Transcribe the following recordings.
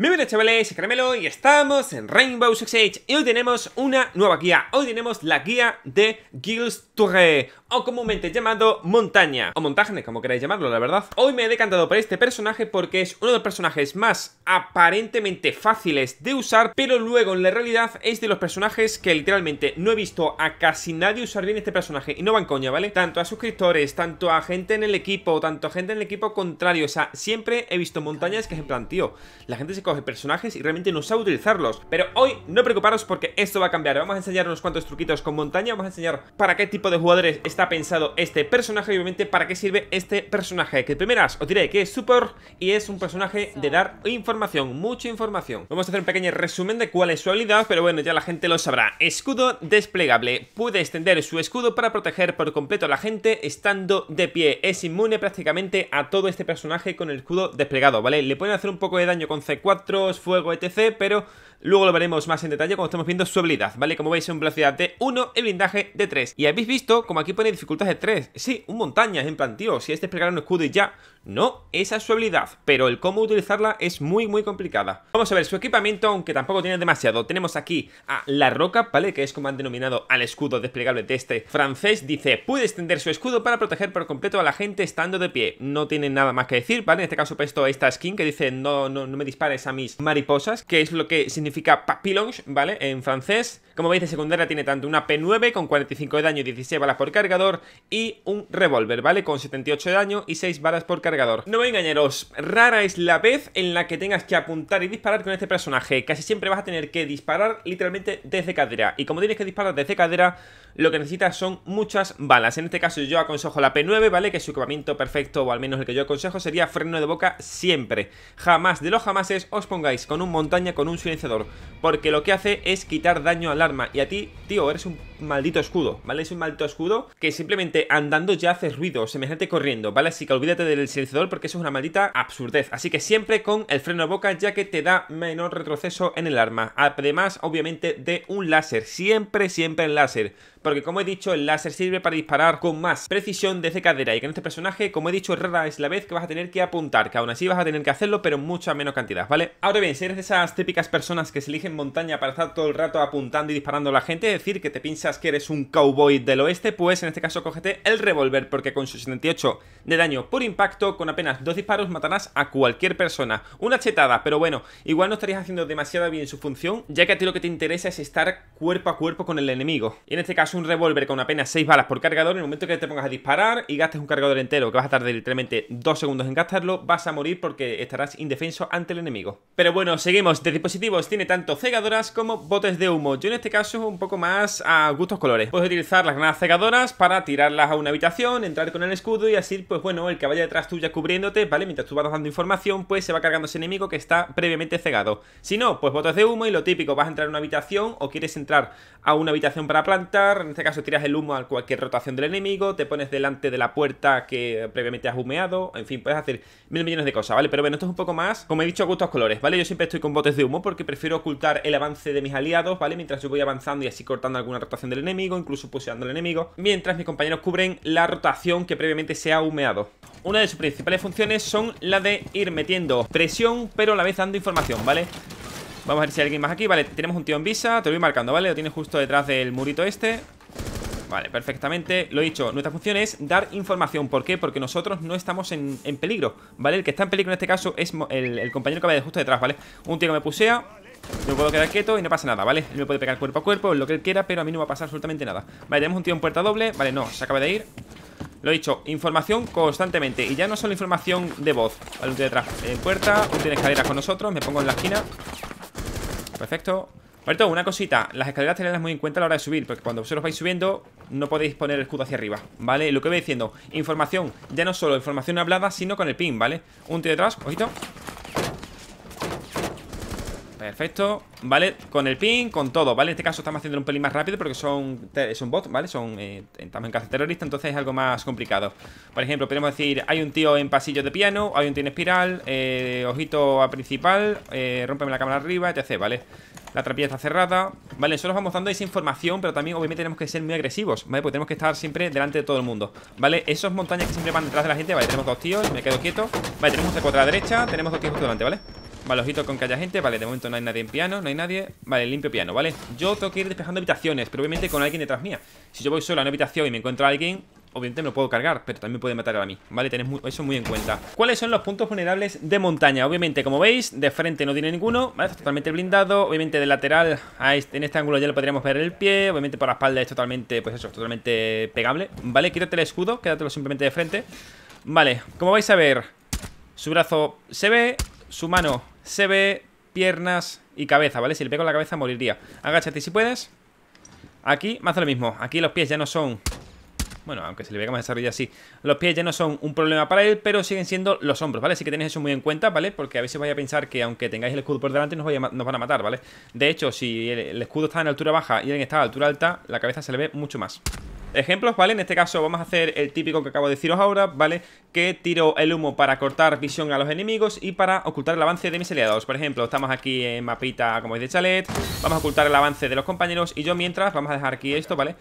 Muy chavales, soy Caramelo y estamos en Rainbow Six Siege Y hoy tenemos una nueva guía Hoy tenemos la guía de Gilles Touré O comúnmente llamado Montaña O Montagne, como queráis llamarlo, la verdad Hoy me he decantado por este personaje porque es uno de los personajes más aparentemente fáciles de usar Pero luego en la realidad es de los personajes que literalmente no he visto a casi nadie usar bien este personaje Y no van coña, ¿vale? Tanto a suscriptores, tanto a gente en el equipo, tanto a gente en el equipo contrario O sea, siempre he visto montañas que es en plan, tío, la gente se de personajes y realmente no sabe utilizarlos. Pero hoy no preocuparos porque esto va a cambiar. Vamos a enseñar unos cuantos truquitos con montaña, vamos a enseñar para qué tipo de jugadores está pensado este personaje y obviamente para qué sirve este personaje. Que primeras os diré que es Super y es un personaje de dar información, mucha información. Vamos a hacer un pequeño resumen de cuál es su habilidad, pero bueno, ya la gente lo sabrá. Escudo desplegable. Puede extender su escudo para proteger por completo a la gente estando de pie. Es inmune prácticamente a todo este personaje con el escudo desplegado, ¿vale? Le pueden hacer un poco de daño con C4 fuego, etc. Pero Luego lo veremos más en detalle cuando estemos viendo su habilidad, ¿vale? Como veis, en velocidad de 1 el blindaje de 3. Y habéis visto como aquí pone dificultad de 3. Sí, un montaña, en plan, tío, si este es desplegar un escudo y ya. No, esa es su habilidad, pero el cómo utilizarla es muy, muy complicada. Vamos a ver su equipamiento, aunque tampoco tiene demasiado. Tenemos aquí a la roca, ¿vale? Que es como han denominado al escudo desplegable de este francés. Dice, puede extender su escudo para proteger por completo a la gente estando de pie. No tiene nada más que decir, ¿vale? En este caso, Puesto esto, esta skin que dice, no, no, no me dispares a mis mariposas, que es lo que significa papillons, ¿vale? En francés. Como veis, de secundaria tiene tanto una P9 con 45 de daño y 16 balas por cargador y un revólver, ¿vale? Con 78 de daño y 6 balas por cargador. No me engañaros, rara es la vez en la que tengas que apuntar y disparar con este personaje. Casi siempre vas a tener que disparar literalmente desde cadera. Y como tienes que disparar desde cadera, lo que necesitas son muchas balas. En este caso yo aconsejo la P9, ¿vale? Que es su equipamiento perfecto, o al menos el que yo aconsejo, sería freno de boca siempre. Jamás de los jamases os pongáis con un montaña, con un silenciador, porque lo que hace es quitar daño al arma. Y a ti, tío, eres un maldito escudo, ¿vale? Es un maldito escudo que simplemente andando ya hace ruido, semejante corriendo, ¿vale? Así que olvídate del silenciador porque eso es una maldita absurdez. Así que siempre con el freno a boca ya que te da menor retroceso en el arma. Además, obviamente, de un láser. Siempre, siempre el láser porque como he dicho, el láser sirve para disparar con más precisión desde cadera y que en este personaje, como he dicho, rara es la vez que vas a tener que apuntar, que aún así vas a tener que hacerlo, pero en mucha menos cantidad, ¿vale? Ahora bien, si eres de esas típicas personas que se eligen montaña para estar todo el rato apuntando y disparando a la gente, es decir, que te piensas que eres un cowboy del oeste, pues en este caso cógete el revólver, porque con sus 78 de daño por impacto, con apenas dos disparos matarás a cualquier persona. Una chetada, pero bueno, igual no estarías haciendo demasiado bien su función, ya que a ti lo que te interesa es estar cuerpo a cuerpo con el enemigo. Y en este caso un revólver con apenas 6 balas por cargador, en el momento que te pongas a disparar y gastes un cargador entero, que vas a tardar literalmente 2 segundos en gastarlo, vas a morir porque estarás indefenso ante el enemigo. Pero bueno, seguimos. De dispositivos tiene tanto cegadoras como botes de humo. Yo en este caso un poco más a gustos colores. Puedes utilizar las granadas cegadoras para tirarlas a una habitación, entrar con el escudo y así, pues bueno, el que vaya detrás tuya cubriéndote, ¿vale? Mientras tú vas dando información, pues se va cargando ese enemigo que está previamente cegado. Si no, pues botes de humo y lo típico, vas a entrar a una habitación o quieres entrar a una habitación para plantar, en este caso tiras el humo a cualquier rotación del enemigo, te pones delante de la puerta que previamente has humeado, en fin, puedes hacer mil millones de cosas, ¿vale? Pero bueno, esto es un poco más, como he dicho, a gustos colores, ¿vale? Yo siempre estoy con botes de humo porque prefiero ocultar el avance de mis aliados, ¿vale? Mientras yo voy avanzando y así cortando alguna rotación del enemigo, incluso puseando al enemigo, mientras mis compañeros cubren la rotación que previamente se ha humeado. Una de sus principales funciones son la de ir metiendo presión, pero a la vez dando información, ¿vale? Vamos a ver si hay alguien más aquí Vale, tenemos un tío en visa Te lo voy marcando, ¿vale? Lo tienes justo detrás del murito este Vale, perfectamente, lo he dicho, nuestra función es dar información, ¿por qué? Porque nosotros no estamos en, peligro, ¿vale? El que está en peligro en este caso es el, compañero que va de justo detrás, ¿vale? Un tío que me pusea, me puedo quedar quieto y no pasa nada, ¿vale? Él me puede pegar cuerpo a cuerpo, lo que él quiera, pero a mí no va a pasar absolutamente nada Vale, tenemos un tío en puerta doble, vale, no, se acaba de ir Lo he dicho, información constantemente, y ya no solo información de voz Vale, un tío detrás en puerta, un tío en escalera con nosotros, me pongo en la esquina Perfecto todo una cosita, las escaleras tenedlas muy en cuenta a la hora de subir Porque cuando vosotros vais subiendo no podéis poner el escudo hacia arriba, ¿vale? Lo que voy diciendo, información, ya no solo información hablada, sino con el pin, ¿vale? Un tío detrás, ojito Perfecto, ¿vale? Con el ping, con todo, ¿vale? En este caso estamos haciendo un pelín más rápido porque son, un bot, ¿vale? Son, eh, estamos en caza terrorista, entonces es algo más complicado. Por ejemplo, podemos decir, hay un tío en pasillo de piano, hay un tío en espiral, eh, ojito a principal, eh, rompeme la cámara arriba, etc., ¿vale? La trapilla está cerrada, ¿vale? solo vamos dando esa información, pero también obviamente tenemos que ser muy agresivos, ¿vale? Porque tenemos que estar siempre delante de todo el mundo, ¿vale? Esos montañas que siempre van detrás de la gente, ¿vale? Tenemos dos tíos, me quedo quieto, ¿vale? Tenemos un C4 a la derecha, tenemos dos tíos justo delante, ¿vale? Vale, ojito con que haya gente Vale, de momento no hay nadie en piano, no hay nadie Vale, limpio piano, ¿vale? Yo tengo que ir despejando habitaciones Pero obviamente con alguien detrás mía Si yo voy solo a una habitación y me encuentro a alguien Obviamente me lo puedo cargar, pero también puede matar a mí Vale, tenés eso muy en cuenta ¿Cuáles son los puntos vulnerables de montaña? Obviamente, como veis, de frente no tiene ninguno ¿vale? Está totalmente blindado, obviamente de lateral este, En este ángulo ya lo podríamos ver el pie Obviamente por la espalda es totalmente, pues eso, totalmente pegable Vale, quítate el escudo, quédatelo simplemente de frente Vale, como vais a ver Su brazo se ve, su mano se ve piernas y cabeza, ¿vale? Si le pego la cabeza moriría. Agáchate si puedes. Aquí más hace lo mismo. Aquí los pies ya no son... Bueno, aunque se le vea más desarrollado así. Los pies ya no son un problema para él, pero siguen siendo los hombros, ¿vale? Así que tenéis eso muy en cuenta, ¿vale? Porque a veces vais a pensar que aunque tengáis el escudo por delante, nos, van a matar, ¿vale? De hecho, si el, escudo está en altura baja y él está en altura alta, la cabeza se le ve mucho más ejemplos, ¿vale? En este caso vamos a hacer el típico que acabo de deciros ahora, ¿vale? Que tiro el humo para cortar visión a los enemigos y para ocultar el avance de mis aliados. Por ejemplo, estamos aquí en mapita, como es de chalet, vamos a ocultar el avance de los compañeros y yo mientras, vamos a dejar aquí esto, ¿vale?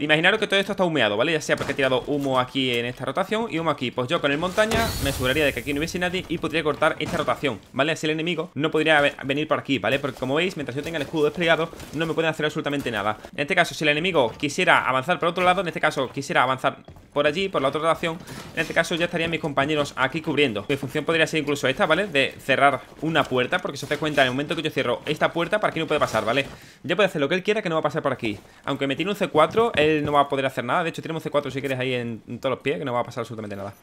Imaginaros que todo esto está humeado, ¿vale? Ya sea porque he tirado humo aquí en esta rotación y humo aquí. Pues yo con el montaña me aseguraría de que aquí no hubiese nadie y podría cortar esta rotación, ¿vale? Así el enemigo no podría venir por aquí, ¿vale? Porque como veis, mientras yo tenga el escudo desplegado, no me pueden hacer absolutamente nada. En este caso, si el enemigo quisiera avanzar por otro lado, en este caso quisiera avanzar por allí, por la otra relación. En este caso ya estarían mis compañeros aquí cubriendo Mi función podría ser incluso esta, ¿vale? De cerrar una puerta, porque si os dais cuenta, en el momento que yo cierro esta puerta, para aquí no puede pasar, ¿vale? Ya puede hacer lo que él quiera, que no va a pasar por aquí Aunque me tiene un C4, él no va a poder hacer nada De hecho, tenemos C4 si quieres ahí en, todos los pies, que no va a pasar absolutamente nada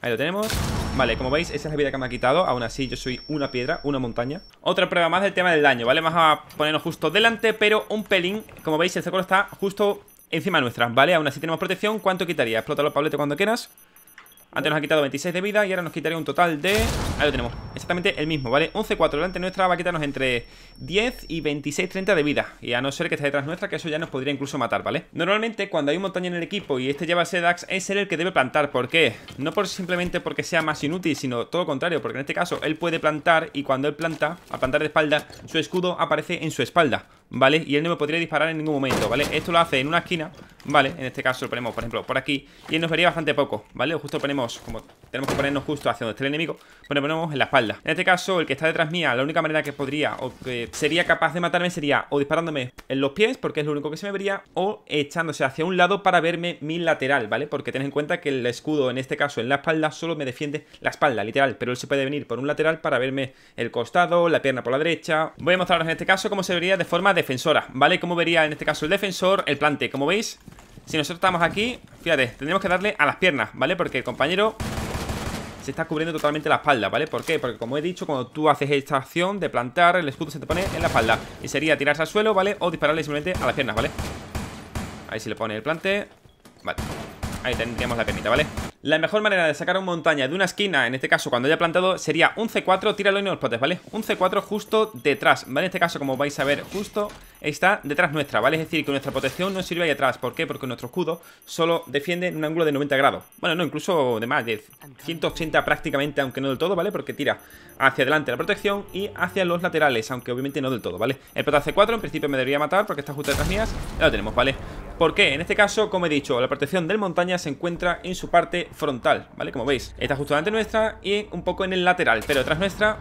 Ahí lo tenemos Vale, como veis, esa es la vida que me ha quitado Aún así, yo soy una piedra, una montaña Otra prueba más del tema del daño, ¿vale? Vamos a ponernos justo delante, pero un pelín Como veis, el C4 está justo encima nuestra, ¿vale? Aún así tenemos protección. ¿Cuánto quitaría? los Pablete, cuando quieras. Antes nos ha quitado 26 de vida y ahora nos quitaría un total de... Ahí lo tenemos, exactamente el mismo, ¿vale? 11-4, delante nuestra va a quitarnos entre 10 y 26-30 de vida Y a no ser que esté detrás nuestra, que eso ya nos podría incluso matar, ¿vale? Normalmente cuando hay un montaña en el equipo y este lleva Sedax, es el que debe plantar ¿Por qué? No por simplemente porque sea más inútil, sino todo lo contrario Porque en este caso él puede plantar y cuando él planta, a plantar de espalda, su escudo aparece en su espalda ¿Vale? Y él no me podría disparar en ningún momento, ¿vale? Esto lo hace en una esquina ¿vale? En este caso lo ponemos, por ejemplo, por aquí y él nos vería bastante poco, ¿vale? justo ponemos como tenemos que ponernos justo hacia donde está el enemigo ponemos en la espalda En este caso, el que está detrás mía La única manera que podría o que sería capaz de matarme Sería o disparándome en los pies Porque es lo único que se me vería O echándose hacia un lado para verme mi lateral, ¿vale? Porque ten en cuenta que el escudo, en este caso en la espalda Solo me defiende la espalda, literal Pero él se puede venir por un lateral para verme el costado La pierna por la derecha Voy a mostraros en este caso cómo se vería de forma defensora, ¿vale? Cómo vería en este caso el defensor, el plante Como veis, si nosotros estamos aquí, fíjate, tendríamos que darle a las piernas, ¿vale? Porque el compañero se está cubriendo totalmente la espalda, ¿vale? ¿Por qué? Porque como he dicho, cuando tú haces esta acción de plantar, el escudo se te pone en la espalda Y sería tirarse al suelo, ¿vale? O dispararle simplemente a las piernas, ¿vale? Ahí se le pone el plante Vale, ahí tendríamos la piernita, ¿vale? vale la mejor manera de sacar una montaña de una esquina, en este caso cuando haya plantado, sería un C4, tíralo en los potes, ¿vale? Un C4 justo detrás, ¿vale? En este caso, como vais a ver, justo está detrás nuestra, ¿vale? Es decir, que nuestra protección no sirve ahí atrás. ¿Por qué? Porque nuestro escudo solo defiende en un ángulo de 90 grados. Bueno, no, incluso de más, de 180 prácticamente, aunque no del todo, ¿vale? Porque tira hacia adelante la protección y hacia los laterales, aunque obviamente no del todo, ¿vale? El pota C4 en principio me debería matar porque está justo detrás mías. Ya lo tenemos, ¿vale? ¿Por qué? En este caso, como he dicho, la protección del montaña se encuentra en su parte frontal, ¿vale? Como veis, está justo delante nuestra y un poco en el lateral, pero tras nuestra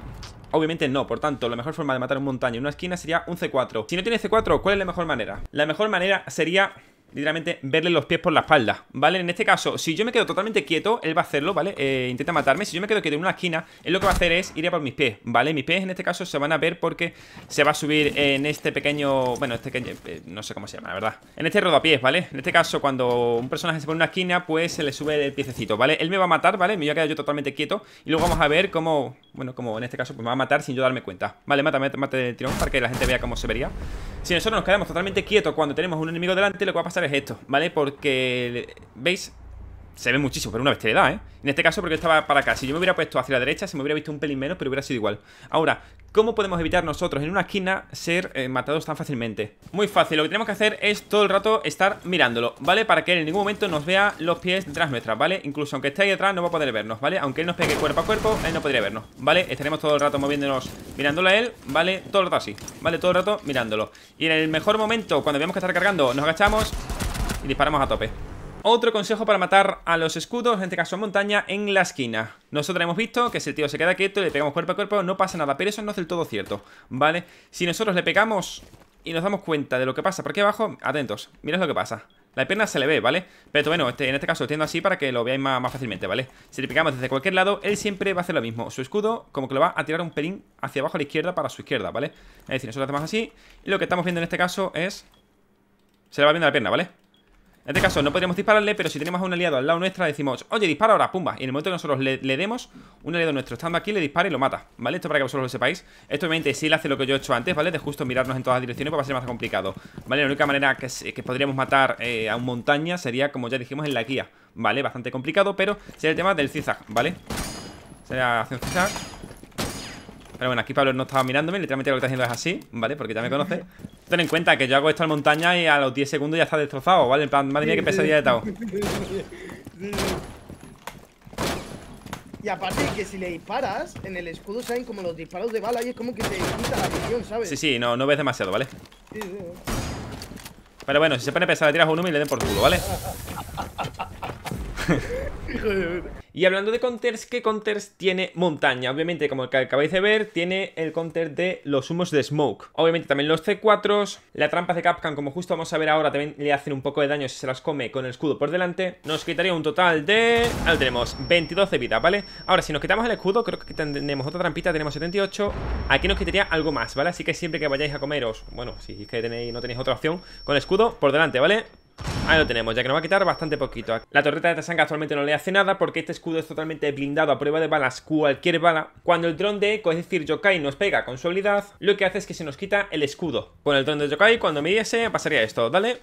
Obviamente no, por tanto, la mejor forma de matar un montaña en una esquina sería un C4 Si no tiene C4, ¿cuál es la mejor manera? La mejor manera sería literalmente verle los pies por la espalda, ¿vale? En este caso, si yo me quedo totalmente quieto, él va a hacerlo, ¿vale? Eh, intenta matarme, si yo me quedo quieto en una esquina, él lo que va a hacer es ir a por mis pies, ¿vale? Mis pies en este caso se van a ver porque se va a subir en este pequeño, bueno, este pequeño, eh, no sé cómo se llama, la verdad En este rodapiés, ¿vale? En este caso, cuando un personaje se pone en una esquina, pues se le sube el piececito, ¿vale? Él me va a matar, ¿vale? Me voy a quedar yo totalmente quieto y luego vamos a ver cómo bueno, como en este caso, pues me va a matar sin yo darme cuenta Vale, mata, mata el tirón para que la gente vea cómo se vería Si nosotros nos quedamos totalmente quietos cuando tenemos un enemigo delante Lo que va a pasar es esto, ¿vale? Porque, ¿veis? se ve muchísimo, pero una bestialidad, ¿eh? En este caso porque estaba para acá. Si yo me hubiera puesto hacia la derecha, se me hubiera visto un pelín menos, pero hubiera sido igual. Ahora, ¿cómo podemos evitar nosotros en una esquina ser eh, matados tan fácilmente? Muy fácil, lo que tenemos que hacer es todo el rato estar mirándolo, ¿vale? Para que él en ningún momento nos vea los pies detrás nuestras, ¿vale? Incluso aunque esté ahí detrás no va a poder vernos, ¿vale? Aunque él nos pegue cuerpo a cuerpo, él no podría vernos, ¿vale? Estaremos todo el rato moviéndonos, mirándolo a él, ¿vale? Todo el rato así, ¿vale? Todo el rato mirándolo. Y en el mejor momento, cuando veamos que está recargando, nos agachamos y disparamos a tope. Otro consejo para matar a los escudos, en este caso montaña, en la esquina. Nosotros hemos visto que si el tío se queda quieto y le pegamos cuerpo a cuerpo, no pasa nada, pero eso no es del todo cierto, ¿vale? Si nosotros le pegamos y nos damos cuenta de lo que pasa por aquí abajo, atentos, mirad lo que pasa. La pierna se le ve, ¿vale? Pero bueno, este, en este caso lo tiendo así para que lo veáis más, fácilmente, ¿vale? Si le pegamos desde cualquier lado, él siempre va a hacer lo mismo. Su escudo como que lo va a tirar un pelín hacia abajo a la izquierda para su izquierda, ¿vale? Es decir, nosotros lo hacemos así y lo que estamos viendo en este caso es... Se le va viendo la pierna, ¿vale? En este caso no podríamos dispararle, pero si tenemos a un aliado al lado nuestra, decimos, oye, dispara ahora, pumba. Y en el momento que nosotros le, demos, un aliado nuestro estando aquí le dispara y lo mata, ¿vale? Esto para que vosotros lo sepáis. Esto obviamente sí le hace lo que yo he hecho antes, ¿vale? De justo mirarnos en todas las direcciones, pues va a ser más complicado, ¿vale? La única manera que, podríamos matar eh, a un montaña sería, como ya dijimos, en la guía, ¿vale? Bastante complicado, pero sería el tema del zigzag, ¿vale? hacer un zigzag. Pero bueno, aquí Pablo no estaba mirándome Literalmente lo que está haciendo es así, ¿vale? Porque ya me conoce Ten en cuenta que yo hago esto en montaña Y a los 10 segundos ya está destrozado, ¿vale? En plan, madre mía, qué pesadilla de Tao Y aparte que si le disparas En el escudo salen como los disparos de bala Y es como que te quita la visión, ¿sabes? Sí, sí, no, no ves demasiado, ¿vale? Sí, sí. Pero bueno, si se pone pesado, le tiras un humo y le den por culo, ¿vale? Hijo de y hablando de counters, ¿qué counters tiene montaña? Obviamente, como el que acabáis de ver, tiene el counter de los humos de smoke. Obviamente también los C4s, la trampa de Capcan, como justo vamos a ver ahora, también le hacen un poco de daño si se las come con el escudo por delante. Nos quitaría un total de... Ahora tenemos, 22 de vida, ¿vale? Ahora, si nos quitamos el escudo, creo que tenemos otra trampita, tenemos 78. Aquí nos quitaría algo más, ¿vale? Así que siempre que vayáis a comeros, bueno, si es que tenéis, no tenéis otra opción, con el escudo por delante, ¿vale? Ahí lo tenemos, ya que nos va a quitar bastante poquito. La torreta de Tasanga actualmente no le hace nada porque este escudo es totalmente blindado a prueba de balas, cualquier bala. Cuando el dron de Eco, es decir, Yokai, nos pega con su lo que hace es que se nos quita el escudo. Con el dron de Yokai, cuando me midiese, pasaría esto, ¿vale?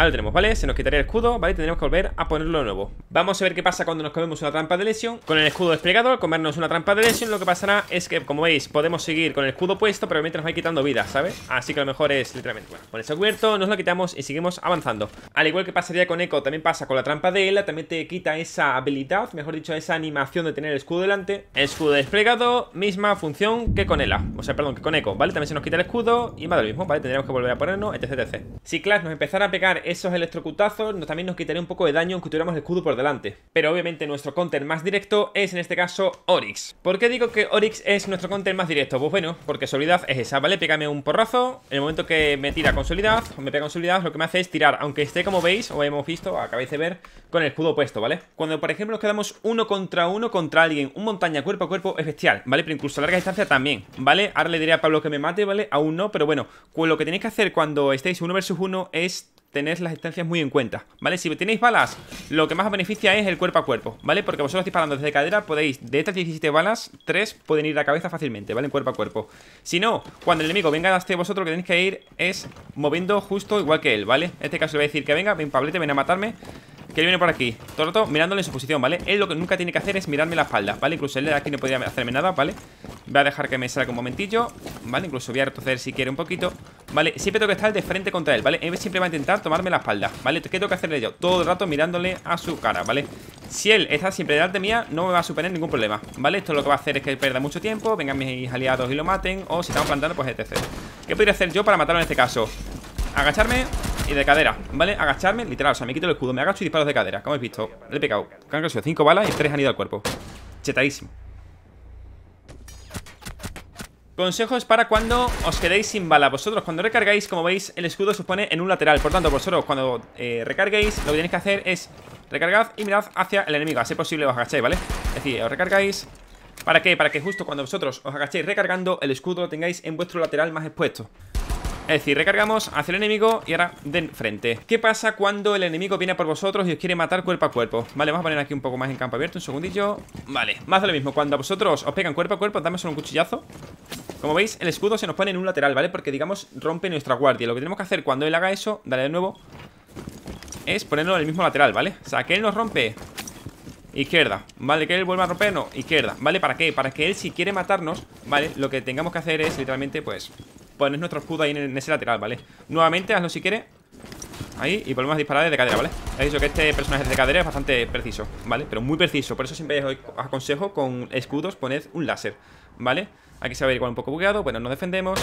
Ahora lo tenemos, ¿vale? Se nos quitaría el escudo, ¿vale? Tendremos que volver a ponerlo de nuevo Vamos a ver qué pasa cuando nos comemos una trampa de lesión Con el escudo desplegado, al comernos una trampa de lesión Lo que pasará es que, como veis, podemos seguir con el escudo puesto Pero mientras nos va quitando vida, ¿sabes? Así que a lo mejor es literalmente, bueno Con eso cubierto, nos lo quitamos y seguimos avanzando Al igual que pasaría con Echo, también pasa con la trampa de Ela También te quita esa habilidad, mejor dicho, esa animación de tener el escudo delante Escudo desplegado, misma función que con Ela O sea, perdón, que con Echo, ¿vale? También se nos quita el escudo y más lo mismo, ¿vale? Tendríamos que volver a ponernos, etc, etc Si Clash nos empezara a pegar esos electrocutazos también nos quitaría un poco de daño aunque tuviéramos el escudo por delante. Pero obviamente nuestro counter más directo es en este caso Orix. ¿Por qué digo que Orix es nuestro counter más directo? Pues bueno, porque su es esa, ¿vale? Pégame un porrazo, en el momento que me tira con solidad o me pega con lo que me hace es tirar, aunque esté como veis, o hemos visto, acabáis de ver, con el escudo puesto, ¿vale? Cuando por ejemplo nos quedamos uno contra uno contra alguien, un montaña cuerpo a cuerpo es bestial, ¿vale? Pero incluso a larga distancia también, ¿vale? Ahora le diré a Pablo que me mate, ¿vale? Aún no, pero bueno, lo que tenéis que hacer cuando estéis uno versus uno es tenéis las distancias muy en cuenta, ¿vale? Si tenéis balas, lo que más os beneficia es el cuerpo a cuerpo, ¿vale? Porque vosotros disparando desde cadera podéis, de estas 17 balas, 3 pueden ir a cabeza fácilmente, ¿vale? En cuerpo a cuerpo. Si no, cuando el enemigo venga hacia vosotros, lo que tenéis que ir es moviendo justo igual que él, ¿vale? En este caso le voy a decir que venga, ven Pablete, ven a matarme. Que él viene por aquí Todo el rato mirándole en su posición, ¿vale? Él lo que nunca tiene que hacer es mirarme la espalda, ¿vale? Incluso él de aquí no podría hacerme nada, ¿vale? Voy a dejar que me salga un momentillo ¿Vale? Incluso voy a retroceder si quiere un poquito ¿Vale? Siempre tengo que estar de frente contra él, ¿vale? Él siempre va a intentar tomarme la espalda, ¿vale? ¿Qué tengo que hacerle yo? Todo el rato mirándole a su cara, ¿vale? Si él está siempre delante mía, no me va a superar ningún problema, ¿vale? Esto lo que va a hacer es que pierda mucho tiempo Vengan mis aliados y lo maten O si estamos plantando, pues etc ¿Qué podría hacer yo para matarlo en este caso? Agacharme y de cadera, ¿vale? Agacharme, literal, o sea, me quito el escudo, me agacho y disparo de cadera, como habéis visto. Le he pegado, 5 balas y tres han ido al cuerpo. Chetadísimo. Consejos para cuando os quedéis sin bala Vosotros cuando recargáis, como veis, el escudo se pone en un lateral Por tanto, vosotros cuando eh, recarguéis Lo que tenéis que hacer es recargad y mirad hacia el enemigo Así posible os agacháis, ¿vale? Es decir, os recargáis ¿Para qué? Para que justo cuando vosotros os agachéis recargando El escudo lo tengáis en vuestro lateral más expuesto es decir, recargamos hacia el enemigo y ahora de frente ¿Qué pasa cuando el enemigo viene por vosotros y os quiere matar cuerpo a cuerpo? Vale, vamos a poner aquí un poco más en campo abierto, un segundillo Vale, más de lo mismo, cuando a vosotros os pegan cuerpo a cuerpo, damos un cuchillazo como veis, el escudo se nos pone en un lateral, ¿vale? Porque, digamos, rompe nuestra guardia Lo que tenemos que hacer cuando él haga eso, dale de nuevo Es ponerlo en el mismo lateral, ¿vale? O sea, que él nos rompe Izquierda, ¿vale? Que él vuelva a romper, izquierda ¿Vale? ¿Para qué? Para que él, si quiere matarnos, ¿vale? Lo que tengamos que hacer es, literalmente, pues pones nuestro escudo ahí en ese lateral, ¿vale? Nuevamente, hazlo si quieres Ahí, y volvemos a disparar desde cadera, ¿vale? He dicho que este personaje de cadera es bastante preciso, ¿vale? Pero muy preciso, por eso siempre os aconsejo con escudos poned un láser, ¿vale? Aquí se va a igual un poco bugueado, bueno, nos defendemos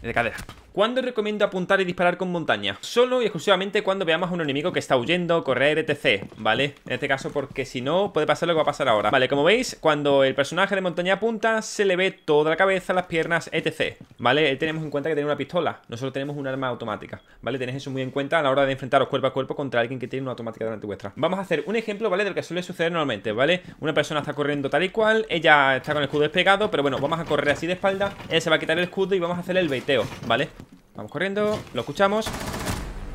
de cadera ¿Cuándo recomiendo apuntar y disparar con montaña? Solo y exclusivamente cuando veamos a un enemigo que está huyendo, correr, etc. ¿Vale? En este caso porque si no puede pasar lo que va a pasar ahora. Vale, como veis, cuando el personaje de montaña apunta, se le ve toda la cabeza, las piernas, etc. ¿Vale? tenemos en cuenta que tiene una pistola. Nosotros tenemos un arma automática. ¿Vale? Tenéis eso muy en cuenta a la hora de enfrentaros cuerpo a cuerpo contra alguien que tiene una automática delante vuestra. Vamos a hacer un ejemplo, ¿vale? De lo que suele suceder normalmente, ¿vale? Una persona está corriendo tal y cual, ella está con el escudo despegado, pero bueno, vamos a correr así de espalda, él se va a quitar el escudo y vamos a hacer el baiteo, ¿vale? Vamos corriendo, lo escuchamos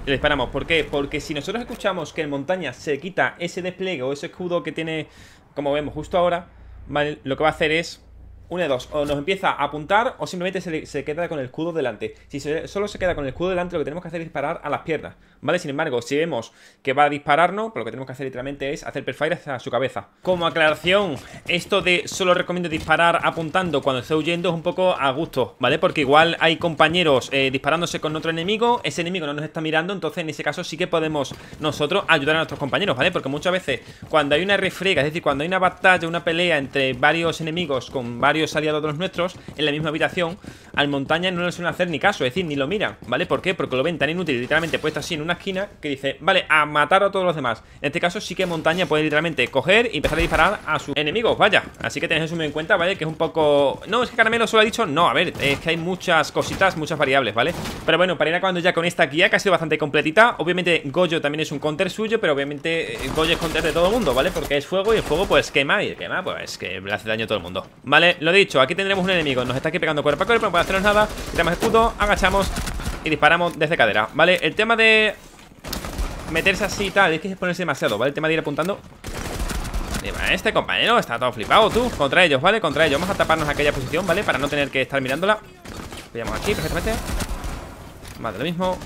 Y le disparamos, ¿por qué? Porque si nosotros escuchamos que en montaña se quita ese despliegue o ese escudo que tiene Como vemos justo ahora ¿vale? Lo que va a hacer es una de dos, o nos empieza a apuntar o simplemente se, queda con el escudo delante. Si solo se queda con el escudo delante, lo que tenemos que hacer es disparar a las piernas, ¿vale? Sin embargo, si vemos que va a dispararnos, pues lo que tenemos que hacer literalmente es hacer perfire hacia su cabeza. Como aclaración, esto de solo recomiendo disparar apuntando cuando esté huyendo es un poco a gusto, ¿vale? Porque igual hay compañeros eh, disparándose con otro enemigo, ese enemigo no nos está mirando, entonces en ese caso sí que podemos nosotros ayudar a nuestros compañeros, ¿vale? Porque muchas veces cuando hay una refriega, es decir, cuando hay una batalla, una pelea entre varios enemigos con varios salía todos los nuestros en la misma habitación, al montaña no le suelen hacer ni caso, es decir, ni lo mira ¿vale? ¿Por qué? Porque lo ven tan inútil, literalmente puesto así en una esquina que dice, vale, a matar a todos los demás. En este caso sí que montaña puede literalmente coger y empezar a disparar a sus enemigos, vaya. Así que tenéis eso en cuenta, ¿vale? Que es un poco... No, es que Caramelo solo ha dicho, no, a ver, es que hay muchas cositas, muchas variables, ¿vale? Pero bueno, para ir acabando ya con esta guía, que ha sido bastante completita, obviamente Goyo también es un counter suyo, pero obviamente eh, Goyo es counter de todo el mundo, ¿vale? Porque es fuego y el fuego pues quema y quema pues que le hace daño a todo el mundo, ¿vale? Lo dicho, aquí tendremos un enemigo Nos está aquí pegando cuerpo a cuerpo, no puede hacernos nada Tiramos escudo, agachamos y disparamos desde cadera Vale, el tema de meterse así y tal Es que es ponerse demasiado, ¿vale? El tema de ir apuntando este compañero está todo flipado, tú Contra ellos, ¿vale? Contra ellos Vamos a taparnos aquella posición, ¿vale? Para no tener que estar mirándola Pillamos aquí perfectamente Vale, lo mismo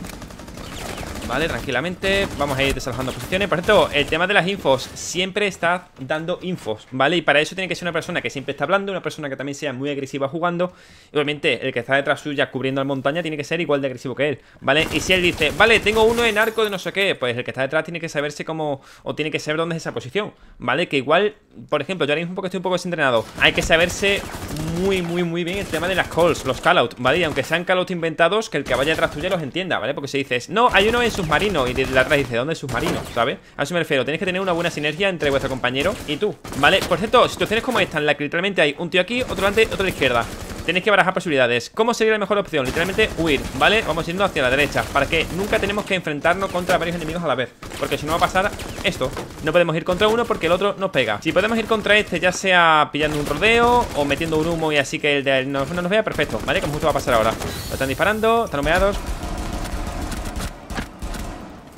Vale, tranquilamente Vamos a ir desalojando posiciones Por cierto, el tema de las infos Siempre está dando infos, ¿vale? Y para eso tiene que ser una persona que siempre está hablando Una persona que también sea muy agresiva jugando Y obviamente, el que está detrás suya cubriendo la montaña Tiene que ser igual de agresivo que él, ¿vale? Y si él dice, vale, tengo uno en arco de no sé qué Pues el que está detrás tiene que saberse cómo O tiene que saber dónde es esa posición, ¿vale? Que igual, por ejemplo, yo ahora mismo estoy un poco desentrenado Hay que saberse muy, muy, muy bien el tema de las calls, los callouts, ¿vale? aunque sean callouts inventados Que el que vaya detrás tuya los entienda, ¿vale? Porque si dices, no, hay uno en su submarino Y de atrás dice, ¿dónde es submarino? ¿Sabes? A eso me refiero, tenéis que tener una buena sinergia entre vuestro compañero y tú ¿Vale? Por cierto, situaciones como esta En la que literalmente hay un tío aquí, otro delante, otro a la izquierda Tenéis que barajar posibilidades ¿Cómo sería la mejor opción? Literalmente huir, ¿vale? Vamos yendo hacia la derecha Para que nunca tenemos que enfrentarnos contra varios enemigos a la vez Porque si no va a pasar esto No podemos ir contra uno porque el otro nos pega Si podemos ir contra este ya sea pillando un rodeo O metiendo un humo y así que el de no, no nos vea Perfecto, ¿vale? Como justo va a pasar ahora Lo están disparando, están humeados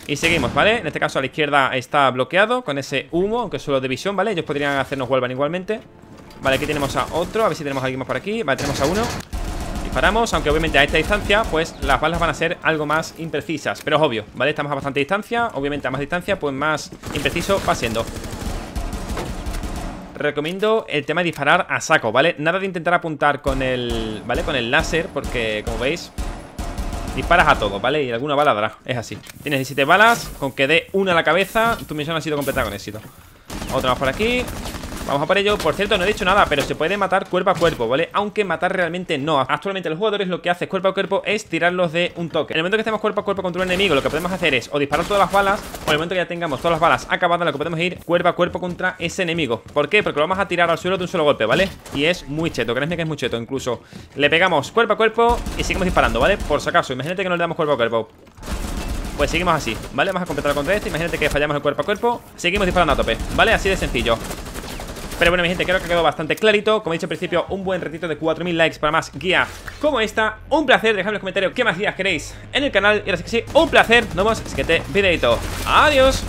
y seguimos, ¿vale? En este caso a la izquierda está bloqueado con ese humo, aunque solo de visión, ¿vale? Ellos podrían hacernos vuelvan igualmente Vale, aquí tenemos a otro, a ver si tenemos a alguien más por aquí Vale, tenemos a uno Disparamos, aunque obviamente a esta distancia, pues las balas van a ser algo más imprecisas Pero es obvio, ¿vale? Estamos a bastante distancia, obviamente a más distancia, pues más impreciso va siendo recomiendo el tema de disparar a saco, ¿vale? Nada de intentar apuntar con el, ¿vale? Con el láser, porque como veis, Disparas a todos, ¿vale? Y alguna bala dará, es así Tienes 17 balas, con que dé una a la cabeza Tu misión ha sido completada con éxito Otra más por aquí Vamos a por ello. Por cierto, no he dicho nada, pero se puede matar cuerpo a cuerpo, ¿vale? Aunque matar realmente no. Actualmente los jugadores lo que hacen cuerpo a cuerpo es tirarlos de un toque. En el momento que estemos cuerpo a cuerpo contra un enemigo, lo que podemos hacer es o disparar todas las balas, o en el momento que ya tengamos todas las balas acabadas, lo que podemos ir cuerpo a cuerpo contra ese enemigo. ¿Por qué? Porque lo vamos a tirar al suelo de un solo golpe, ¿vale? Y es muy cheto, créeme que es muy cheto. Incluso le pegamos cuerpo a cuerpo y seguimos disparando, ¿vale? Por si acaso, imagínate que no le damos cuerpo a cuerpo. Pues seguimos así, ¿vale? Vamos a completar contra este Imagínate que fallamos el cuerpo a cuerpo Seguimos disparando a tope, ¿vale? Así de sencillo pero bueno, mi gente, creo que ha quedado bastante clarito Como he dicho al principio, un buen retito de 4.000 likes para más guía como esta Un placer, dejadme en los comentarios qué más guías queréis en el canal Y ahora sí que sí, un placer, nos vemos en el siguiente videito Adiós